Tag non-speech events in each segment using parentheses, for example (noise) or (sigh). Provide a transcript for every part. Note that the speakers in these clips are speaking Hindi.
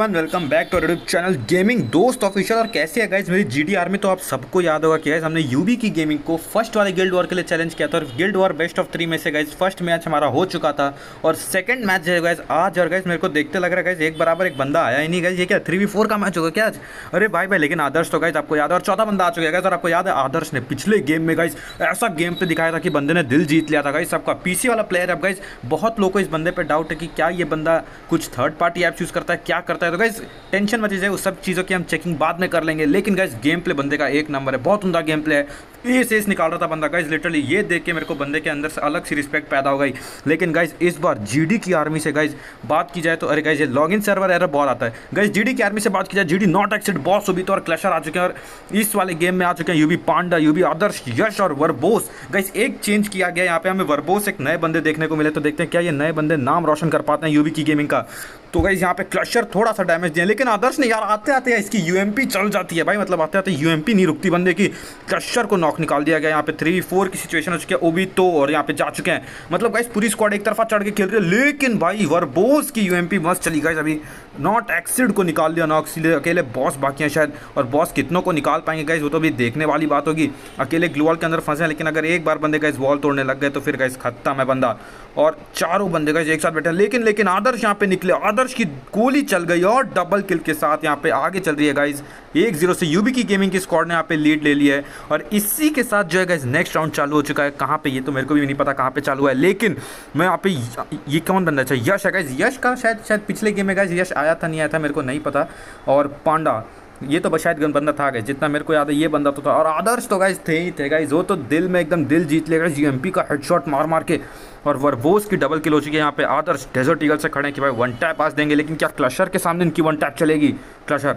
everyone welcome back to YouTube channel gaming दोस्त ऑफिशियल और कैसे है गाइज मेरी जी में तो आप सबको याद होगा कि गाइज हमने यूबी की गेमिंग को फर्स्ट वाले गिल्ड वॉर के लिए चैलेंज किया था और guild war best of three में से गाइज फर्स्ट मैच हमारा हो चुका था और सेकंड मैच जो है गाइज आज और गाइज मेरे को देखते लग रहा है गाइज एक बराबर एक बंदा आया ही नहीं गाइज ये क्या थ्री वी का मैच होगा क्या आज अरे भाई भाई लेकिन आदर्श तो गाइज आपको याद है और चौथा बंदा आ चुका है गाइज और आपको याद है आदर्श ने पिछले गेम में गाइज ऐसा गेम पर दिखाया था कि बंदे ने दिल जीत लिया था गाइज सबका पी वाला प्लेयर है गाइज बहुत लोग को इस बंदे पर डाउट है कि क्या ये बंदा कुछ थर्ड पार्टी ऐप चूज़ करता है क्या करता है है तो गाइज टेंशन मत लीजिए उस सब चीज़ों की हम चेकिंग बाद में कर लेंगे लेकिन गाइज गेम प्ले बंदे का एक नंबर है बहुत उमदा गेम प्ले है एस इस निकाल रहा था बंदा गाइज लिटरली ये देख के मेरे को बंदे के अंदर से अलग सी रिस्पेक्ट पैदा हो गई लेकिन गाइज इस बार जीडी की आर्मी से गाइज बात की जाए तो अरे गाइज ये लॉगिन सर्वर एरर बहुत आता है गाइज जीडी की आर्मी से बात की जाए जीडी नॉट एक्सिड बॉस हो तो और क्लैशर आ चुके हैं और इस वाले गेम में आ चुके हैं यूबी पांडा यूबी आदर्श यश और वर्बोस गाइज एक चेंज किया गया यहाँ पे हमें वर्बोस एक नए बंदे देखने को मिले तो देखते हैं क्या ये नए बंदे नाम रोशन कर पाते हैं यूबी की गेमिंग का तो गाइज यहाँ पे क्लशर थोड़ा थोड़ा सा डैमेज दिया लेकिन आदर्श ने यार आते आते हैं इसकी यूएमपी चल जाती है भाई मतलब आते आते यूएमपी नहीं रुकती बंदे की क्रशर को नॉक निकाल दिया गया यहाँ पे थ्री फोर की सिचुएशन हो चुकी है ओबी तो और यहाँ पे जा चुके हैं मतलब गाइस पूरी स्क्वाड एक तरफा चढ़ के खेल रही है लेकिन भाई वर्बोस की यू मस्त चली गई अभी नॉट एक्सिड को निकाल दिया नॉक सीधे अकेले बॉस बाकी हैं शायद और बॉस कितनों को निकाल पाएंगे गाइज वो तो अभी देखने वाली बात होगी अकेले ग्लोवाल के अंदर फंसे हैं लेकिन अगर एक बार बंदे गाइज वॉल तोड़ने लग गए तो फिर गाइज खत्ता है बंदा और चारों बंदे गाइज एक साथ बैठे लेकिन लेकिन आदर्श यहाँ पे निकले आदर्श की गोली चल गई गई और डबल किल के साथ यहाँ पे आगे चल रही है गाइज एक जीरो से यूबी की गेमिंग की स्क्वाड ने यहाँ पे लीड ले लिया है और इसी के साथ जो है गाइज नेक्स्ट राउंड चालू हो चुका है कहाँ पे ये तो मेरे को भी नहीं पता कहाँ पे चालू है लेकिन मैं यहाँ पे ये कौन बनना चाहिए यश है गाइज यश का शायद शायद पिछले गेम में गाइज यश आया था नहीं आया था मेरे को नहीं पता और पांडा ये तो बशायद बंदा था गए जितना मेरे को याद है ये बंदा तो था और आदर्श तो गाइज थे ही थे गाइज वो तो दिल में एकदम दिल जीत लेगा यूएमपी का हेडशॉट मार मार के और वर्बोस की डबल किल हो चुकी है यहाँ पे आदर्श डेजर्ट ईगल से खड़े हैं कि भाई वन टैप पास देंगे लेकिन क्या क्लशर के सामने इनकी वन टैप चलेगी क्लशर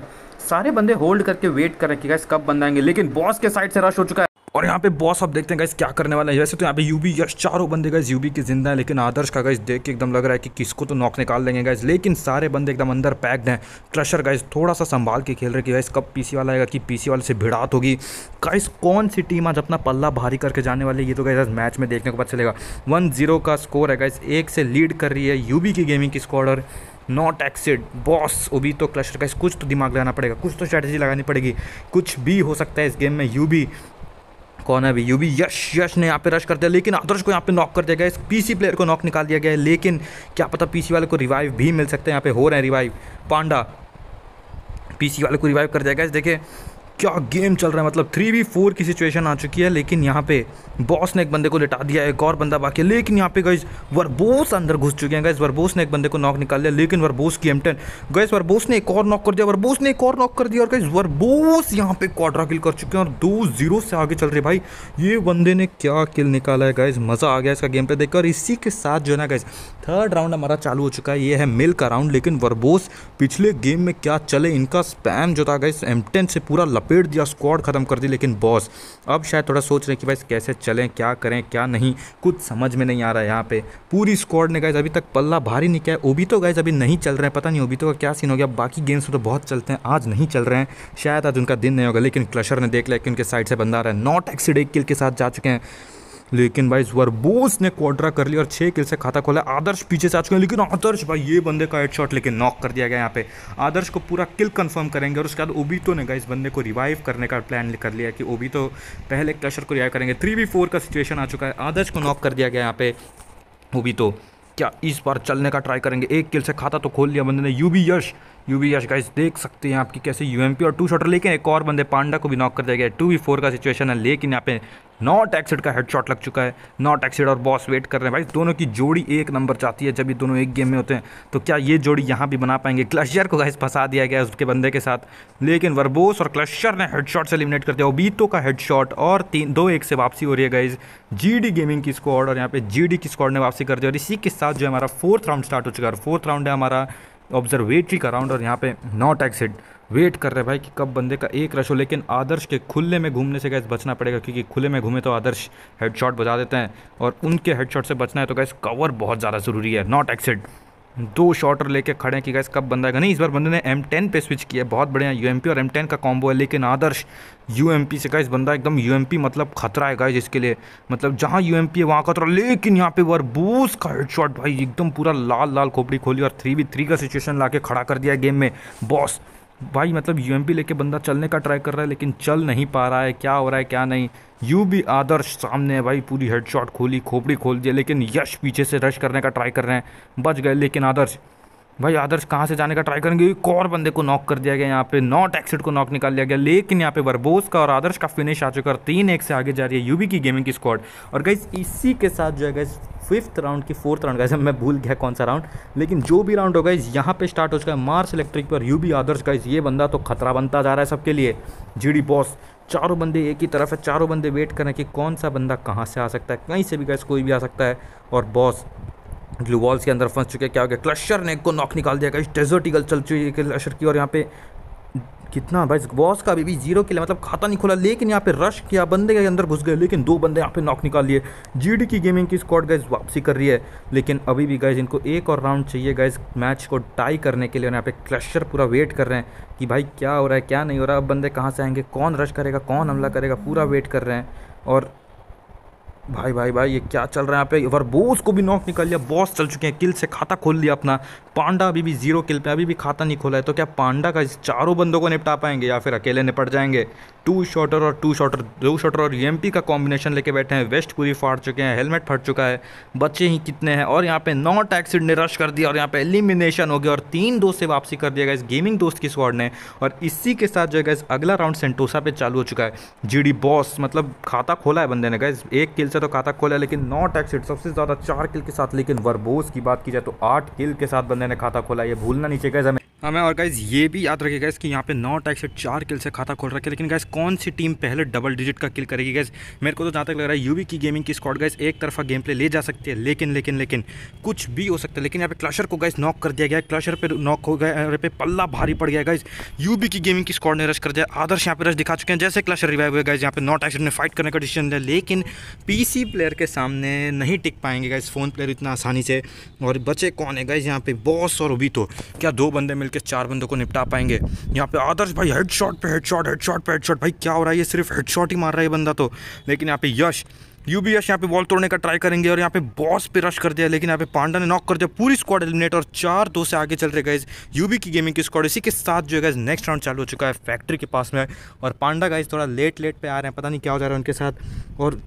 सारे बंदे होल्ड करके वेट कर कि गाइज कब बंद आएंगे लेकिन बॉस के साइड से रश हो चुका है और यहाँ पे बॉस आप देखते हैं गाइस क्या करने वाला है वैसे तो यहाँ पे यूबी यश चारों बंदे गाइस यूबी के जिंदा है लेकिन आदर्श का गाइस देख के एकदम लग रहा है कि किसको तो नॉक निकाल देंगे गाइस लेकिन सारे बंदे एकदम अंदर पैक्ड हैं क्रशर गाइस थोड़ा सा संभाल के खेल रहे कि गाइस कब पीसी वाला आएगा कि पीसी वाले से भिड़ात होगी गाइस कौन सी टीम आज अपना पल्ला भारी करके जाने वाली है ये तो गाइस मैच में देखने को पता चलेगा वन जीरो का स्कोर है गाइस एक से लीड कर रही है यूबी की गेमिंग की स्क्वाड नॉट एक्सिड बॉस वो भी तो क्लस्टर का कुछ तो दिमाग लगाना पड़ेगा कुछ तो स्ट्रैटेजी लगानी पड़ेगी कुछ भी हो सकता है इस गेम में यू भी कौन है भाई यू भी यश यश ने यहाँ पे रश कर दिया लेकिन आदर्श को यहाँ पे नॉक कर दिया गया इस पीसी प्लेयर को नॉक निकाल दिया गया है लेकिन क्या पता पीसी वाले को रिवाइव भी मिल सकते हैं यहाँ पे हो रहे हैं रिवाइव पांडा पीसी वाले को रिवाइव कर दिया गया देखिए क्या गेम चल रहा है मतलब थ्री वी फोर की सिचुएशन आ चुकी है लेकिन यहाँ पे बॉस ने एक बंदे को लिटा दिया एक और बंदा बाकी है लेकिन यहाँ पे गैस वरबोस अंदर घुस चुके हैं गैस वरबोस ने एक बंदे को नॉक निकाल लिया लेकिन वरबोस की एम टेन गैस वरबोस ने एक और नॉक कर दिया वरबोस ने एक और नॉक कर दिया और गैस वरबोस यहाँ पे क्वाड्रा किल कर चुके हैं और दो जीरो से आगे चल रहे भाई ये बंदे ने क्या किल निकाला है गैस मज़ा आ गया इसका गेम पे देखकर इसी के साथ जो है ना गैस थर्ड राउंड हमारा चालू हो चुका है ये है मिल का राउंड लेकिन वरबोस पिछले गेम में क्या चले इनका स्पैम जो था गैस एम से पूरा लपेट दिया स्क्वाड ख़त्म कर दी लेकिन बॉस अब शायद थोड़ा सोच रहे कि भाई कैसे चलें क्या करें क्या नहीं कुछ समझ में नहीं आ रहा है यहाँ पे पूरी स्क्वाड ने गाइज अभी तक पल्ला भारी नहीं किया ओबी तो गाइज अभी नहीं चल रहे हैं पता नहीं ओबी तो का क्या सीन हो गया बाकी गेम्स में तो बहुत चलते हैं आज नहीं चल रहे हैं शायद आज उनका दिन नहीं होगा लेकिन क्लशर ने देख लिया कि उनके साइड से बंदा रहा है नॉट एक्सीडेक किल के साथ जा चुके हैं लेकिन भाई वर्बोस ने क्वाड्रा कर लिया और छह किल से खाता खोला आदर्श पीछे से आ चुके हैं लेकिन आदर्श भाई ये बंदे का शॉट लेकिन नॉक कर दिया गया यहाँ पे आदर्श को पूरा किल कंफर्म करेंगे और उसके बाद ओबीतो ने इस बंदे को रिवाइव करने का प्लान कर लिया कि तो पहले क्लशर को रिवाइव करेंगे थ्री वी फोर का सिचुएशन आ चुका है आदर्श को नॉक कर दिया गया यहाँ पे तो क्या इस बार चलने का ट्राई करेंगे एक किल से खाता तो खोल लिया बंदे ने बी यश बी यश गाइस देख सकते हैं आपकी कैसे यूएमपी और टू शॉटर लेकिन एक और बंदे पांडा को भी नॉक कर दिया गया टू वी फोर का सिचुएशन है लेकिन यहाँ पे नॉट एक्सिड का हेडशॉट लग चुका है नॉट एक्सिड और बॉस वेट कर रहे हैं भाई दोनों की जोड़ी एक नंबर चाहती है जब भी दोनों एक गेम में होते हैं तो क्या ये जोड़ी यहाँ भी बना पाएंगे क्लशियर को गाइस फंसा दिया गया उसके बंदे के साथ लेकिन वर्बोस और क्लशर ने हेडशॉट से एलिमिनेट कर दिया ओबीतो का हेडशॉट और तीन दो एक से वापसी हो रही है गाइज जी गेमिंग की स्क्वाड और यहाँ पे जी की स्कॉड ने वापसी कर दी और इसी के साथ जो हमारा फोर्थ राउंड स्टार्ट हो चुका है फोर्थ राउंड है हमारा ऑब्जर्वेटरी का राउंड और यहाँ पे नॉट एक्सिड वेट कर रहे हैं भाई कि कब बंदे का एक रश हो लेकिन आदर्श के खुले में घूमने से गैस बचना पड़ेगा क्योंकि खुले में घूमे तो आदर्श हेडशॉट बजा देते हैं और उनके हेडशॉट से बचना है तो गैस कवर बहुत ज़्यादा ज़रूरी है नॉट एक्सिड दो शॉटर लेके खड़े हैं कि गैस कब बंदा है नहीं इस बार बंदे ने एम टेन पे स्विच किया बहुत बढ़िया यू एम पी और एम टेन का कॉम्बो है लेकिन आदर्श यू एम पी से गैस बंदा एकदम यू एम पी मतलब खतरा है गैस इसके लिए मतलब जहाँ यू एम पी है वहाँ खतरा तो लेकिन यहाँ पे वरबूस का हेड शॉट भाई एकदम पूरा लाल लाल खोपड़ी खोली और थ्री बी थ्री का सिचुएशन ला के खड़ा कर दिया गेम में बॉस भाई मतलब यूएमपी लेके बंदा चलने का ट्राई कर रहा है लेकिन चल नहीं पा रहा है क्या हो रहा है क्या नहीं यू भी आदर्श सामने है भाई पूरी हेडशॉट खोली खोपड़ी खोल दिया लेकिन यश पीछे से रश करने का ट्राई कर रहे हैं बच गए लेकिन आदर्श भाई आदर्श कहाँ से जाने का ट्राई करेंगे एक और बंदे को नॉक कर दिया गया यहाँ पे नॉट एक्सिट को नॉक निकाल लिया गया लेकिन यहाँ पे बरबोस का और आदर्श का फिनिश आ चुका और तीन एक से आगे जा रही है यूबी की गेमिंग की स्क्वाड और गई इसी के साथ जो है गई फिफ्थ राउंड की फोर्थ राउंड गाइज मैं भूल गया कौन सा राउंड लेकिन जो भी राउंड होगा इस यहाँ पे स्टार्ट हो चुका है मार्स इलेक्ट्रिक पर यूबी आदर्श गाइज ये बंदा तो खतरा बनता जा रहा है सबके लिए जीडी बॉस चारों बंदे एक ही तरफ है चारों बंदे वेट करें कि कौन सा बंदा कहाँ से आ सकता है कहीं से भी गैस कोई भी आ सकता है और बॉस ग्लू के अंदर फंस चुके क्या हो गया क्लशर ने को नॉक निकाल दिया इस डेजर्ट ईगल चल चुकी है क्लशर की और यहाँ पे कितना भाई बॉस का अभी भी जीरो के लिए मतलब खाता नहीं खोला लेकिन यहाँ पे रश किया बंदे के अंदर घुस गए लेकिन दो बंदे यहाँ पे नॉक निकाल लिए जीडी की गेमिंग की स्क्वाड गाइज वापसी कर रही है लेकिन अभी भी गाइज इनको एक और राउंड चाहिए गाइज मैच को टाई करने के लिए यहाँ पे क्लशर पूरा वेट कर रहे हैं कि भाई क्या हो रहा है क्या नहीं हो रहा अब बंदे कहाँ से आएंगे कौन रश करेगा कौन हमला करेगा पूरा वेट कर रहे हैं और भाई भाई भाई ये क्या चल रहा है यहाँ पे बोस को भी नॉक निकल लिया बॉस चल चुके हैं किल से खाता खोल लिया अपना पांडा अभी भी जीरो किल पे अभी भी खाता नहीं खोला है तो क्या पांडा का चारों बंदों को निपटा पाएंगे या फिर अकेले निपट जाएंगे टू शॉटर और टू शॉटर दो शॉटर और यूएमपी का कॉम्बिनेशन लेके बैठे हैं वेस्ट पूरी फाड़ चुके हैं हेलमेट फट चुका है बच्चे ही कितने हैं और यहाँ पे नॉट एक्सिड ने रश कर दिया और यहाँ पे एलिमिनेशन हो गया और तीन दोस्त से वापसी कर दिया गया इस गेमिंग दोस्त की स्वाड ने और इसी के साथ जो है अगला राउंड सेंटोसा पे चालू हो चुका है जी बॉस मतलब खाता खोला है बंदे ने गए एक किल से तो खाता खोला है लेकिन नॉट एक्सिड सबसे ज़्यादा चार किल के साथ लेकिन वर्बोस की बात की जाए तो आठ किल के साथ बंदे ने खाता खोला ये भूलना नहीं चाहिए गैस हमें हमें हाँ, और गाइज ये भी याद गैस कि यहाँ पे नौ टैक्स से चार किल से खाता खोल रखे लेकिन गाइज कौन सी टीम पहले डबल डिजिट का किल करेगी गाइज मेरे को तो जहाँ तक लग रहा है यूवी की गेमिंग की स्क्वाड गाइज एक तरफा गेम प्ले ले जा सकती है लेकिन लेकिन लेकिन कुछ भी हो सकता है लेकिन यहाँ पे क्लशर को गाइज नॉक कर दिया गया क्लशर पर नॉक हो गया पे पल्ला भारी पड़ गया गाइज यू की गेमिंग की स्कॉट ने रश कर दिया आदर्श यहाँ पे रश दिखा चुके हैं जैसे क्लशर रिवाइव हुए गाइज यहाँ पे नौ टैक्स ने फाइट करने का डिसीजन लिया लेकिन पी प्लेयर के सामने नहीं टिक पाएंगे गाइज फोन प्लेयर इतना आसानी से और बचे कौन है गाइज यहाँ पे बॉस और ओबी तो क्या दो बंदे मिल के चार बंदों को निपटा पाएंगे यहाँ पे आदर्श भाई हेड शॉट पे हेड शॉट हेड शॉट पे हेड शॉट भाई क्या हो रहा है ये सिर्फ हेड शॉट ही मार रहा है बंदा तो लेकिन यहाँ पे यश यू बी यश यहाँ पे बॉल तोड़ने का ट्राई करेंगे और यहाँ पे बॉस पे रश कर दिया लेकिन यहाँ पे पांडा ने नॉक कर दिया पूरी स्क्वाड एलिमिनेट और चार दो से आगे चल रहे गाइज यूबी की गेमिंग की स्क्वाड इसी के साथ जो है नेक्स्ट राउंड चालू हो चुका है फैक्ट्री के पास में और पांडा गाइज थोड़ा लेट लेट पे आ रहे हैं पता नहीं क्या हो जा रहा है उनके साथ और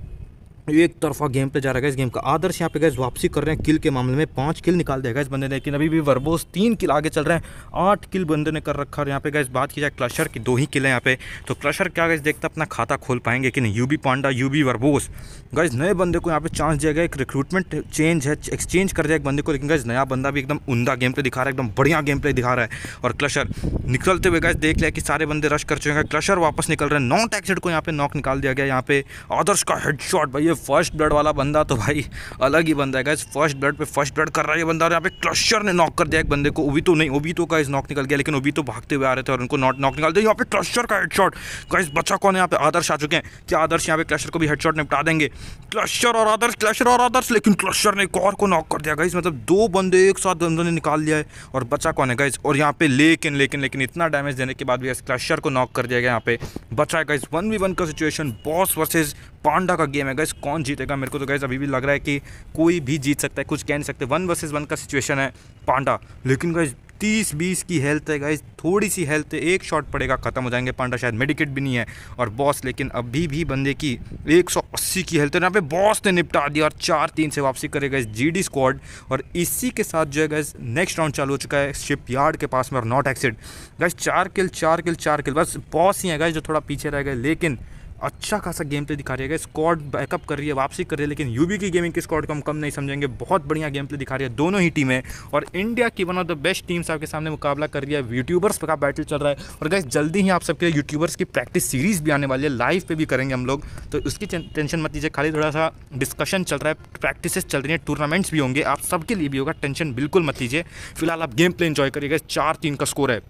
एक तरफा गेम पे जा रहा है इस गेम का आदर्श यहाँ पे गए वापसी कर रहे हैं किल के मामले में पांच किल निकाल दिया इस बंदे ने लेकिन अभी भी वर्बोस तीन किल आगे चल रहे हैं आठ किल बंदे ने कर रखा है यहाँ पे गैस बात की जाए क्लशर की दो ही किल है यहाँ पे तो क्लशर क्या गए देखता अपना खाता खोल पाएंगे कि नहीं बी पांडा यूबी वर्बोस गए नए बंदे को यहाँ पे चांस दिया गया एक रिक्रूटमेंट चेंज है एक्सचेंज कर दिया एक बंदे को लेकिन गए नया बंदा भी एकदम उमदा गेम पे दिखा रहा है एकदम बढ़िया गेम पे दिखा रहा है और क्लशर निकलते हुए गए देख लिया कि सारे बंदे रश कर चुके हैं क्लशर वापस निकल रहे हैं नॉन टैक्सेड को यहाँ पे नॉक निकाल दिया गया यहाँ पे आदर्श का हेड भाई फर्स्ट ब्लड वाला बंदा तो भाई अलग ही बंदा है गाइस फर्स्ट ब्लड पे फर्स्ट ब्लड कर रहा है ये बंदा और यहाँ पे क्लशर ने नॉक कर दिया एक बंदे को वो भी तो नहीं वो भी तो गाइज नॉक निकल गया लेकिन वो भी तो भागते हुए आ रहे थे और उनको नॉट नॉक निकाल दिया यहाँ पे क्लशर का हेडशॉट गाइस बच्चा कौन है यहाँ पे आदर्श आ चुके हैं क्या आदर्श यहाँ पे क्लशर को भी हेडशॉट निपटा देंगे क्लशर और आदर्श क्लशर और आदर्श लेकिन क्लशर ने एक और को नॉक कर दिया गाइस मतलब दो बंदे एक साथ बंदों ने निकाल दिया है और बच्चा कौन है गाइस और यहाँ पे लेकिन लेकिन लेकिन इतना डैमेज देने के बाद भी क्लशर को नॉक कर दिया गया यहाँ पे बचा है गाइस वन वी वन का सिचुएशन बॉस वर्सेज पांडा का गेम है गैस कौन जीतेगा मेरे को तो गैस अभी भी लग रहा है कि कोई भी जीत सकता है कुछ कह नहीं सकते वन वर्सेज वन का सिचुएशन है पांडा लेकिन गैस तीस बीस की हेल्थ है गैस थोड़ी सी हेल्थ है एक शॉट पड़ेगा ख़त्म हो जाएंगे पांडा शायद मेडिकेट भी नहीं है और बॉस लेकिन अभी भी बंदे की 180 की हेल्थ है यहाँ पे बॉस ने निपटा दिया और चार तीन से वापसी करेगा इस जी डी स्क्वाड और इसी के साथ जो है गैस नेक्स्ट राउंड चालू हो चुका है शिप यार्ड के पास में और नॉट एक्सिड गैस चार किल चार किल चार किल बस बॉस ही है गैस जो थोड़ा पीछे रह गए लेकिन अच्छा खासा गेम प्ले दिखा रही है स्कॉड बैकअप कर रही है वापसी कर रही है लेकिन यूबी की गेमिंग की स्कॉड को हम कम नहीं समझेंगे बहुत बढ़िया गेम प्ले दिखा रही है दोनों ही टीमें और इंडिया की one of the best teams आपके सामने मुकाबला कर रही है यूट्यूबर्स का बैटल चल रहा है और गैस जल्दी ही आप सबके लिए यूट्यूबर्स की प्रैक्टिस सीरीज़ भी आने वाली है लाइव पर भी करेंगे हम लोग तो उसकी टेंशन मत लीजिए खाली थोड़ा सा डिस्कशन चल रहा है प्रैक्टिस चल रही है टूर्नामेंट्स भी होंगे आप सबके लिए भी होगा टेंशन बिल्कुल मत लीजिए फिलहाल आप गेम प्ले इन्जॉय करिएगा चार तीन का स्कोर है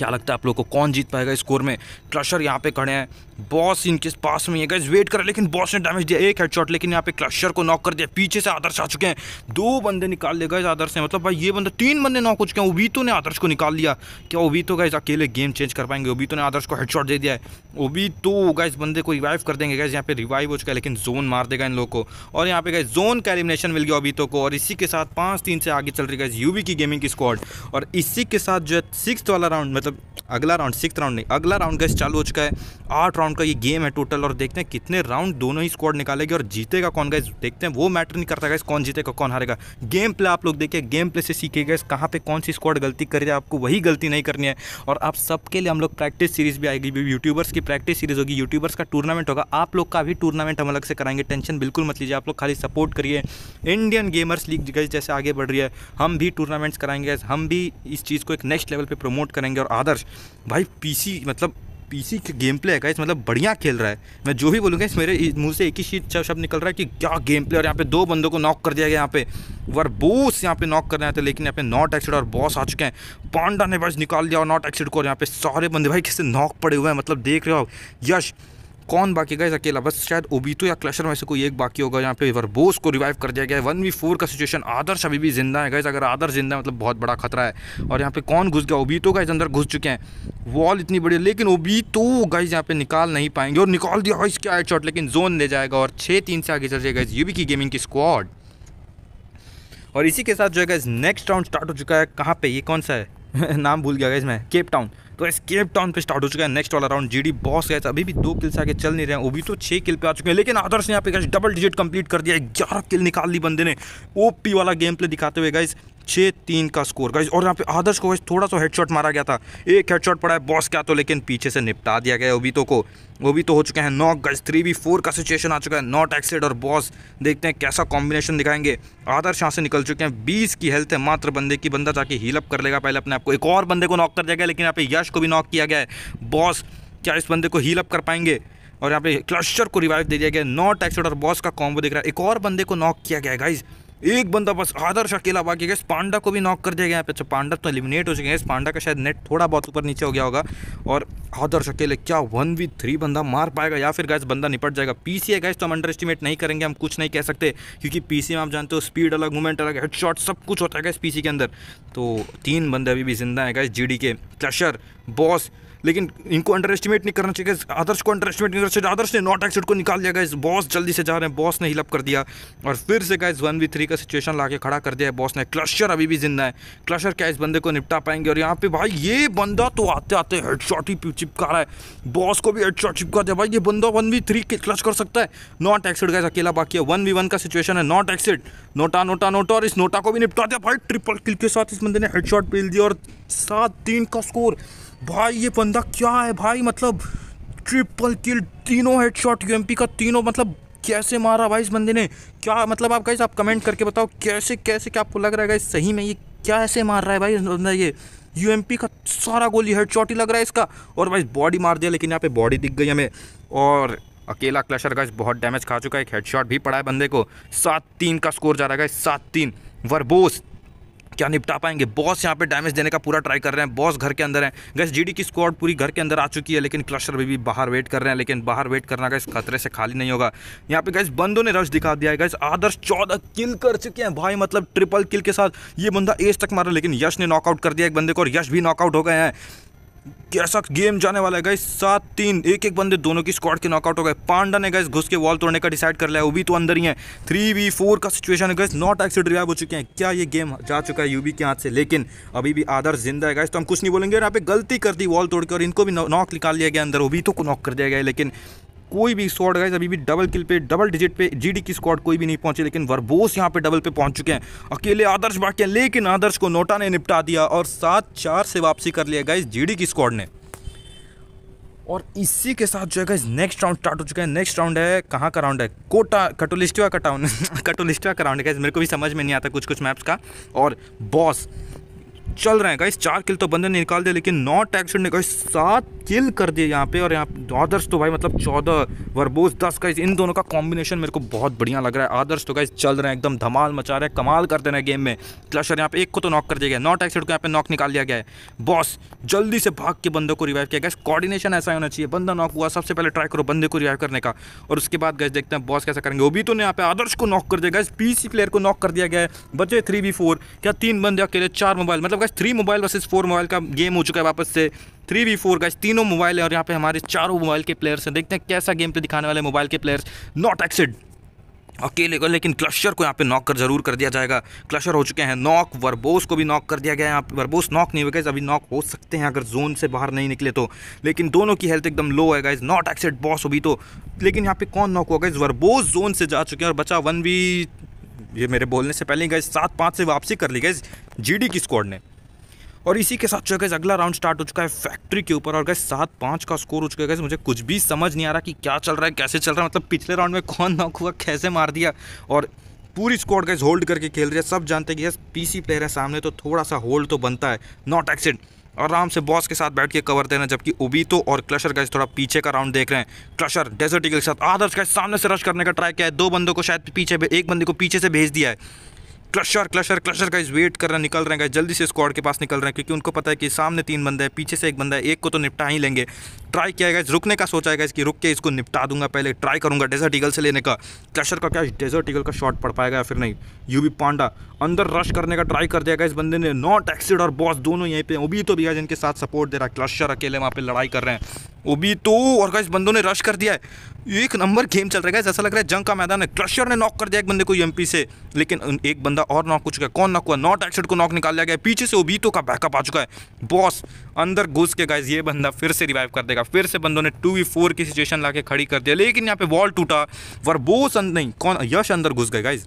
क्या लगता है आप लोग को कौन जीत पाएगा स्कोर में क्लशर यहाँ पे खड़े हैं बॉस इनके पास में है वेट कर रहे लेकिन बॉस ने डैमेज दिया एक हेडशॉट लेकिन यहाँ पे क्लशर को नॉक कर दिया पीछे से आदर्श आ चुके हैं दो बंदे निकाल ले गए आदर्श ने मतलब भाई ये बंदा तीन बंदे नॉक हो चुके हैं ओबीतो ने आदर्श को निकाल लिया क्या ओबीतो गाइज अकेले गेम चेंज कर पाएंगे ओबीतो ने आदर्श को हेडशॉट दे दिया है ओबीतो गाइज बंदे को रिवाइव कर देंगे गैस यहाँ पे रिवाइव हो चुका है लेकिन जोन मार देगा इन लोग को और यहाँ पे गए जोन का एलिमिनेशन मिल गया ओबीतो को और इसी के साथ पाँच तीन से आगे चल रही गाइज यूवी की गेमिंग की स्क्वाड और इसी के साथ जो है सिक्स वाला राउंड मतलब मतलब अगला राउंड सिक्स राउंड नहीं अगला राउंड गैस चालू हो चुका है आठ राउंड का ये गेम है टोटल और देखते हैं कितने राउंड दोनों ही स्क्वाड निकालेगी और जीतेगा कौन गैस देखते हैं वो मैटर नहीं करता गैस कौन जीतेगा कौन हारेगा गेम प्ले आप लोग देखिए गेम प्ले से सीखे गए कहाँ पर कौन सी स्क्वाड गलती कर रही है आपको वही गलती नहीं करनी है और आप सबके लिए हम लोग प्रैक्टिस सीरीज भी आएगी यूट्यूबर्स की प्रैक्टिस सीरीज होगी यूट्यूबर्स का टूर्नामेंट होगा आप लोग का भी टूर्नामेंट हम अलग से कराएंगे टेंशन बिल्कुल मत लीजिए आप लोग खाली सपोर्ट करिए इंडियन गेमर्स लीग गैस जैसे आगे बढ़ रही है हम भी टूर्नामेंट्स कराएंगे हम भी इस चीज़ को एक नेक्स्ट लेवल पर प्रमोट करेंगे और आदर्श भाई पीसी मतलब पीसी के गेम प्ले है इस मतलब बढ़िया खेल रहा है मैं जो भी बोलूँगा इस मेरे मुंह से एक ही चीज शब्द निकल रहा है कि क्या गेम प्ले और यहाँ पे दो बंदों को नॉक कर दिया गया यहाँ पे वर बोस यहाँ पे नॉक करने आए थे लेकिन यहाँ पे नॉट एक्सिड और बॉस आ चुके हैं पांडा ने बस निकाल दिया और नॉट एक्सिड को और यहाँ पे सारे बंदे भाई किससे नॉक पड़े हुए हैं मतलब देख रहे हो यश कौन बाकी गाइज अकेला बस शायद ओबीतो या क्लशर में से कोई एक बाकी होगा यहाँ पे बोस को रिवाइव कर दिया गया है वन वी फोर का सिचुएशन आदर्श अभी भी जिंदा है गाइज अगर आदर्श जिंदा है मतलब बहुत बड़ा खतरा है और यहाँ पे कौन घुस गया ओबीतो गाइज अंदर घुस चुके हैं वॉल इतनी बड़ी लेकिन ओबीतो गाइज यहाँ पे निकाल नहीं पाएंगे और निकाल दिया इसके आई शॉट लेकिन जोन ले जाएगा और छः तीन से आगे चल जाएगा यूबी की गेमिंग की स्क्वाड और इसी के साथ जो है गाइज नेक्स्ट राउंड स्टार्ट हो चुका है कहाँ पे ये कौन सा है (laughs) नाम भूल गया गाइज मैं केप टाउन तो एस्केप टाउन पे स्टार्ट हो चुका है नेक्स्ट वाला राउंड जीडी बॉस गए अभी भी दो किल से आगे चल नहीं रहे हैं वो भी तो छह किल पे आ चुके हैं लेकिन आदर्श ने यहाँ पे गैस डबल डिजिट कंप्लीट कर दिया ग्यारह किल निकाल ली बंदे ने ओपी वाला गेम प्ले दिखाते हुए गैस छः तीन का स्कोर गाइज और यहाँ पे आदर्श को गाइज थोड़ा सा हेडशॉट मारा गया था एक हेडशॉट पड़ा है बॉस क्या तो लेकिन पीछे से निपटा दिया गया ओबीतो को भी तो हो चुके हैं knock guys three v four का सिचुएशन आ चुका है नॉट एक्सेड और बॉस देखते हैं कैसा कॉम्बिनेशन दिखाएंगे आदर्श यहाँ से निकल चुके हैं बीस की हेल्थ है मात्र बंदे की बंदा जाके हीलअप कर लेगा पहले अपने आपको एक और बंदे को नॉक कर दिया गया लेकिन यहाँ पे यश को भी नॉक किया गया है बॉस क्या इस बंदे को हीलअप कर पाएंगे और यहाँ पे क्लस्टर को रिवाइव दे दिया गया नॉट एक्सेड और बॉस का कॉम्बो दिख रहा है एक और बंदे को नॉक किया गया है गाइज़ एक बंदा बस आदर्श अकेला बाकी गैस पांडा को भी नॉक कर दिया गया यहाँ पे अच्छा, पांडा तो एलिमिनेट हो चुके हैं पांडा का शायद नेट थोड़ा बहुत ऊपर नीचे हो गया होगा और आदर्श अकेले क्या वन वी थ्री बंदा मार पाएगा या फिर गैस बंदा निपट जाएगा पीसी है गैस तो हम अंडर एस्टिमेट नहीं करेंगे हम कुछ नहीं कह सकते क्योंकि पीसी में आप जानते हो स्पीड अलग मूवमेंट अलग शॉट सब कुछ होता है गैस पीसी के अंदर तो तीन बंदे अभी भी जिंदा है गैस जी के क्लशर बॉस लेकिन इनको अंडर एस्टिमेट नहीं करना चाहिए आदर्श को अंडर एस्टिमेट नहीं करना चाहिए आदर्श ने नॉट एक्सिट को निकाल दिया गाइज बॉस जल्दी से जा रहे हैं बॉस ने हिलअप कर दिया और फिर से गाइज वन वी थ्री का सिचुएशन ला खड़ा कर दिया है बॉस ने क्लशर अभी भी जिंदा है क्लशर क्या इस बंदे को निपटा पाएंगे और यहाँ पे भाई ये बंदा तो आते आते हेड शॉट ही चिपका रहा है बॉस को भी हेड शॉट चिपका दिया भाई ये बंदा वन वी थ्री क्लच कर सकता है नॉट एक्सिट गाइज अकेला बाकी है वन वी वन का सिचुएशन है नॉट एक्सिट नोटा नोटा नोटा और इस नोटा को भी निपटा दिया भाई ट्रिपल किल के साथ इस बंदे ने हेड शॉट पेल दिया और सात तीन का स्कोर भाई ये बंदा क्या है भाई मतलब ट्रिपल किल तीनों हेड शॉट यू का तीनों मतलब कैसे मारा भाई इस बंदे ने क्या मतलब आप कैसे आप कमेंट करके बताओ कैसे कैसे क्या आपको लग रहा है सही में ये क्या ऐसे मार रहा है भाई बंदा ये यू का सारा गोली शॉट ही लग रहा है इसका और भाई बॉडी मार दिया लेकिन यहाँ पे बॉडी दिख गई हमें और अकेला क्लशर का बहुत डैमेज खा चुका है एक हेड भी पड़ा है बंदे को सात तीन का स्कोर जा रहा है सात तीन वरबोस क्या निपटा पाएंगे बॉस यहाँ पे डैमेज देने का पूरा ट्राई कर रहे हैं बॉस घर के अंदर है गैस जीडी की स्क्वाड पूरी घर के अंदर आ चुकी है लेकिन क्लस्टर भी, भी बाहर वेट कर रहे हैं लेकिन बाहर वेट करना गैस खतरे से खाली नहीं होगा यहाँ पे गैस बंदों ने रश दिखा दिया है गैस आदर्श चौदह किल कर चुके हैं भाई मतलब ट्रिपल किल के साथ ये बंदा एज तक मारा लेकिन यश ने नॉकआउट कर दिया एक बंदे को और यश भी नॉकआउट हो गए हैं कैसा गेम जाने वाला है गाइस सात तीन एक एक बंदे दोनों की स्क्वाड के नॉकआउट हो गए पांडा ने गाइस घुस के वॉल तोड़ने का डिसाइड कर लिया वो भी तो अंदर ही है थ्री वी फोर का सिचुएशन है गाइस नॉट एक्सिड रिवाइव हो चुके हैं क्या ये गेम जा चुका है यूबी के हाथ से लेकिन अभी भी आदर जिंदा है गाइस तो हम कुछ नहीं बोलेंगे यहाँ पे गलती कर दी वॉल तोड़ के और इनको भी नॉक निकाल लिया गया अंदर वो भी तो नॉक कर दिया गया लेकिन कोई भी स्कॉड गाइज अभी भी डबल किल पे डबल डिजिट पे जीडी की स्कॉड कोई भी नहीं पहुंचे लेकिन वर्बोस यहाँ पे डबल पे पहुंच चुके हैं अकेले आदर्श बाकी हैं लेकिन आदर्श को नोटा ने निपटा दिया और सात चार से वापसी कर लिया गाइज जीडी की स्कॉड ने और इसी के साथ जो है गाइज नेक्स्ट राउंड स्टार्ट हो चुका है नेक्स्ट राउंड है कहाँ का राउंड है कोटा कटोलिस्टिवा का टाउन (laughs) कटोलिस्टिवा का राउंड है गाइज मेरे को भी समझ में नहीं आता कुछ कुछ मैप्स का और बॉस चल रहे हैं गाइस चार किल तो बंदे ने निकाल दिया लेकिन नौ टैक्शन ने गाइस सात किल कर दिए यहाँ पे और यहाँ आदर्श तो भाई मतलब चौदह वर्बोज दस गाइस इन दोनों का कॉम्बिनेशन मेरे को बहुत बढ़िया लग रहा है आदर्श तो गाइस चल रहे हैं एकदम धमाल मचा रहे हैं कमाल कर दे रहे हैं गेम में क्लशर यहाँ पे एक को तो नॉक कर दिया गया नौ टैक्शन को यहाँ पे नॉक निकाल दिया गया है बॉस जल्दी से भाग के बंदों को रिवाइव किया गया कॉर्डिनेशन ऐसा होना चाहिए बंदा नॉक हुआ सबसे पहले ट्राई करो बंदे को रिवाइव करने का और उसके बाद गैस देखते हैं बॉस कैसा करेंगे वो भी तो यहाँ पे आदर्श को नॉक कर दिया गया पीसी प्लेयर को नॉक कर दिया गया है बचे थ्री क्या तीन बंदे अकेले चार मोबाइल मतलब का three mobile versus four mobile का गेम हो चुका है वापस से थ्री वी फोर का तीनों मोबाइल है और यहाँ पे हमारे चारों मोबाइल के प्लेयर्स हैं देखते हैं कैसा गेम पे दिखाने वाले मोबाइल के प्लेयर्स नॉट एक्सिड अकेले को लेकिन क्लशर को यहाँ पे नॉक कर जरूर कर दिया जाएगा क्लशर हो चुके हैं नॉक वर्बोस को भी नॉक कर दिया गया है यहाँ पर वर्बोस नॉक नहीं हुए गए अभी नॉक हो सकते हैं अगर जोन से बाहर नहीं निकले तो लेकिन दोनों की हेल्थ एकदम लो है गाइज नॉट एक्सेड बॉस अभी तो लेकिन यहाँ पे कौन नॉक हुआ गाइज वर्बोस जोन से जा चुके हैं और बचा वन वी ये मेरे बोलने से पहले ही गाइज सात पाँच से वापसी कर ली गाइज जी की स्क्वाड ने और इसी के साथ जो है अगला राउंड स्टार्ट हो चुका है फैक्ट्री के ऊपर और गए सात पाँच का स्कोर हो चुका है मुझे कुछ भी समझ नहीं आ रहा कि क्या चल रहा है कैसे चल रहा है मतलब पिछले राउंड में कौन नॉक हुआ कैसे मार दिया और पूरी स्कोर गैस होल्ड करके खेल रही है सब जानते हैं कि यस पीसी प्लेयर है सामने तो थोड़ा सा होल्ड तो बनता है नॉट एक्सीड आराम से बॉस के साथ बैठ के कवर देना जबकि ओबीतो और क्लशर का थोड़ा पीछे का राउंड देख रहे हैं क्लशर डेजर्टी के साथ आदर्श का सामने से रश करने का ट्राई किया है दो बंदों को शायद पीछे एक बंदे को पीछे से भेज दिया है क्लशर क्लशर क्लशर का इस वेट कर रहे हैं निकल रहे हैं जल्दी से स्क्वाड के पास निकल रहे हैं क्योंकि उनको पता है कि सामने तीन बंदा है पीछे से एक बंदा है एक को तो निपटा ही लेंगे ट्राई किया गया रुकने का सोचा गया कि रुक के इसको निपटा दूंगा पहले ट्राई करूंगा डेजर्ट ईगल से लेने का क्लशर का क्या डेजर्ट ईगल का शॉट पड़ पाएगा या फिर नहीं यू पांडा अंदर रश करने का ट्राई कर दिया गया इस बंदे ने नॉट एक्सिड और बॉस दोनों यहीं पर ओबी तो भी है जिनके साथ सपोर्ट दे रहा है क्लशर अकेले वहाँ पर लड़ाई कर रहे हैं ओबी तो और इस बंदों ने रश कर दिया है एक नंबर गेम चल रहा है ऐसा लग रहा है जंग का मैदान है क्लशर ने नॉक कर दिया एक बंदे को यूएमपी से लेकिन एक बंदा और नॉक हो चुका है कौन नॉक हुआ नॉट एक्सिड को नॉक निकाल लिया गया पीछे से ओबीतो का बैकअप आ चुका है बॉस अंदर घुस के गाइज ये बंदा फिर से रिवाइव कर देगा जाएगा फिर से बंदों ने टू वी फोर की सिचुएशन ला खड़ी कर दिया लेकिन यहाँ पे वॉल टूटा वर्बोस बोस अं- नहीं कौन यश अंदर घुस गए गाइज़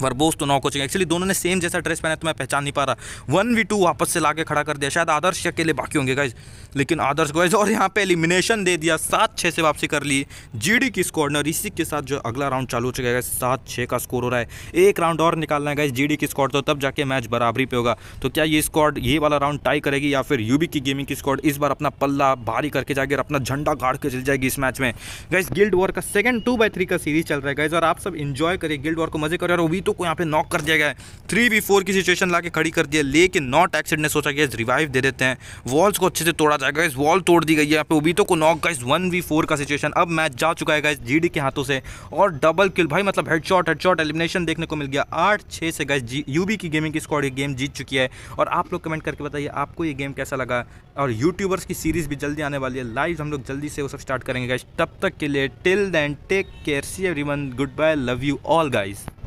बोस तो नौ कोचिंग एक्चुअली दोनों ने सेम जैसा ड्रेस पहना तो मैं पहचान नहीं पा रहा वन वी टू वापस से लाके खड़ा कर दिया शायद आदर्श के लिए बाकी होंगे गाइज लेकिन आदर्श गोइज और यहाँ पे एलिमिनेशन दे दिया सात छः से वापसी कर ली जीडी की स्कोर ने इसी के साथ जो अगला राउंड चालू हो चुका है सात छः का स्कोर हो रहा है एक राउंड और निकालना है गाइज जी की स्कॉड तो तब जाके मैच बराबरी पे होगा तो क्या ये स्कॉड ये वाला राउंड टाई करेगी या फिर यूबी की गेमिंग की स्कॉड इस बार अपना पल्ला भारी करके जाएगी और अपना झंडा गाड़ के चल जाएगी इस मैच में गाइज गिल्ड वॉर का सेकंड टू बाई थ्री का सीरीज चल रहा है गाइज और आप सब इन्जॉय करिए गिल्ड वॉर को मजे करें और बीतो को यहाँ पे नॉक कर दिया गया है थ्री वी फोर की सिचुएशन ला खड़ी कर दिया लेकिन नॉट एक्सिड ने सोचा कि रिवाइव दे देते हैं वॉल्स को अच्छे से तोड़ा जाएगा इस वॉल तोड़ दी गई है यहाँ पे उबीतो को knock guys one v four का सिचुएशन अब मैच जा चुका है गाइस जीडी के हाथों से और डबल किल भाई मतलब head shot head shot elimination देखने को मिल गया आठ छः से गए जी यूबी की गेमिंग की स्कॉड ये गेम जीत चुकी है और आप लोग कमेंट करके बताइए आपको ये गेम कैसा लगा और यूट्यूबर्स की सीरीज़ भी जल्दी आने वाली है लाइव हम लोग जल्दी से वो सब स्टार्ट करेंगे गाइस तब तक के लिए till then take care see everyone goodbye love you all guys